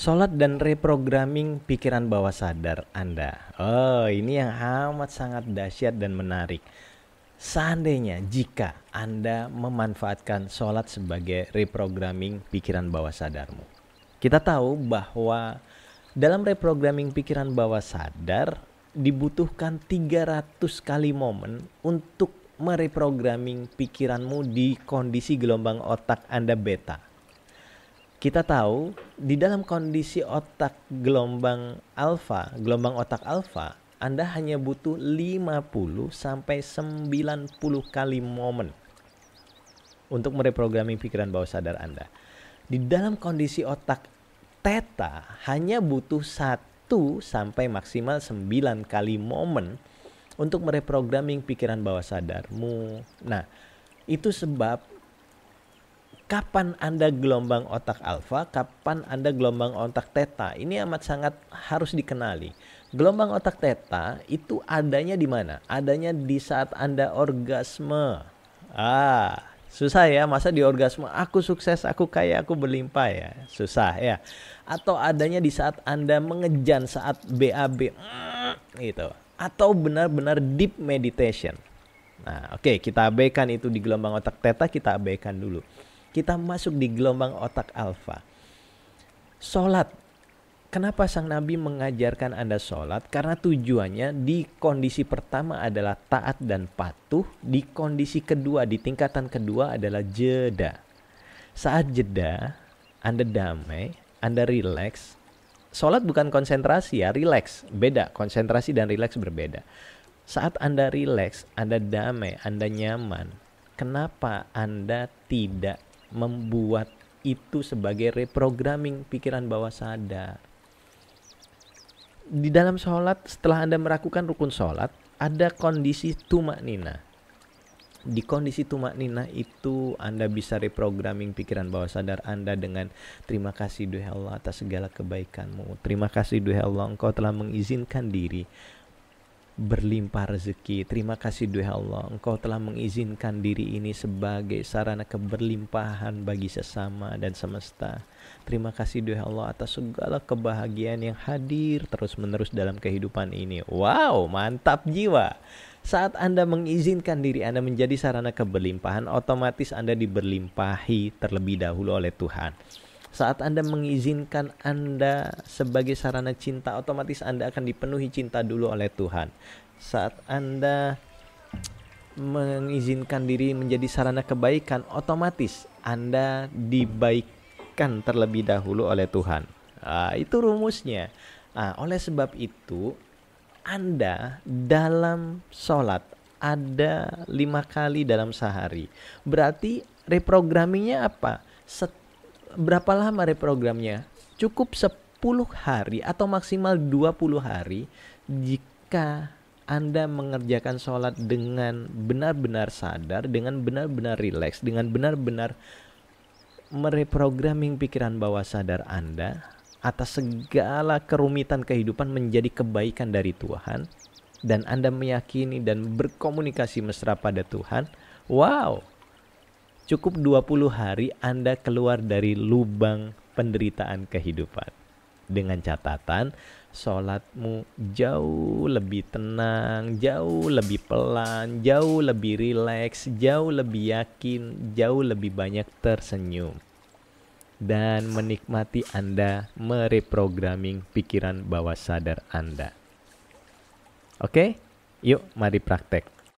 Sholat dan reprogramming pikiran bawah sadar Anda. Oh, ini yang amat sangat dahsyat dan menarik. Seandainya jika Anda memanfaatkan sholat sebagai reprogramming pikiran bawah sadarmu. Kita tahu bahwa dalam reprogramming pikiran bawah sadar dibutuhkan 300 kali momen untuk mereprogramming pikiranmu di kondisi gelombang otak Anda beta kita tahu di dalam kondisi otak gelombang alfa, gelombang otak alfa, Anda hanya butuh 50 sampai 90 kali momen untuk mereprogramming pikiran bawah sadar Anda. Di dalam kondisi otak teta hanya butuh 1 sampai maksimal 9 kali momen untuk mereprogramming pikiran bawah sadarmu. Nah, itu sebab kapan Anda gelombang otak alfa, kapan Anda gelombang otak teta. Ini amat sangat harus dikenali. Gelombang otak teta itu adanya di mana? Adanya di saat Anda orgasme. Ah, susah ya masa di orgasme aku sukses, aku kaya, aku berlimpah ya. Susah ya. Atau adanya di saat Anda mengejan saat BAB mm, gitu. Atau benar-benar deep meditation. Nah, oke, okay, kita abaikan itu di gelombang otak teta, kita abaikan dulu. Kita masuk di gelombang otak alfa. Sholat. Kenapa sang Nabi mengajarkan Anda sholat? Karena tujuannya di kondisi pertama adalah taat dan patuh. Di kondisi kedua, di tingkatan kedua adalah jeda. Saat jeda, Anda damai, Anda relax. Sholat bukan konsentrasi ya, relax. Beda, konsentrasi dan relax berbeda. Saat Anda relax, Anda damai, Anda nyaman, kenapa Anda tidak membuat itu sebagai reprogramming pikiran bawah sadar. Di dalam sholat, setelah Anda melakukan rukun sholat, ada kondisi tumak nina. Di kondisi tumak nina itu Anda bisa reprogramming pikiran bawah sadar Anda dengan terima kasih duhai Allah atas segala kebaikanmu. Terima kasih duhai Allah engkau telah mengizinkan diri berlimpah rezeki. Terima kasih duh ya Allah, Engkau telah mengizinkan diri ini sebagai sarana keberlimpahan bagi sesama dan semesta. Terima kasih duh ya Allah atas segala kebahagiaan yang hadir terus-menerus dalam kehidupan ini. Wow, mantap jiwa. Saat Anda mengizinkan diri Anda menjadi sarana keberlimpahan, otomatis Anda diberlimpahi terlebih dahulu oleh Tuhan. Saat Anda mengizinkan Anda sebagai sarana cinta, otomatis Anda akan dipenuhi cinta dulu oleh Tuhan. Saat Anda mengizinkan diri menjadi sarana kebaikan, otomatis Anda dibaikkan terlebih dahulu oleh Tuhan. Nah, itu rumusnya. Nah, oleh sebab itu, Anda dalam sholat ada lima kali dalam sehari. Berarti reprogrammingnya apa? berapa lama reprogramnya? Cukup 10 hari atau maksimal 20 hari jika anda mengerjakan sholat dengan benar-benar sadar, dengan benar-benar rileks, dengan benar-benar mereprogramming pikiran bawah sadar Anda atas segala kerumitan kehidupan menjadi kebaikan dari Tuhan, dan Anda meyakini dan berkomunikasi mesra pada Tuhan, wow, Cukup 20 hari Anda keluar dari lubang penderitaan kehidupan. Dengan catatan, sholatmu jauh lebih tenang, jauh lebih pelan, jauh lebih rileks, jauh lebih yakin, jauh lebih banyak tersenyum. Dan menikmati Anda mereprogramming pikiran bawah sadar Anda. Oke, yuk mari praktek.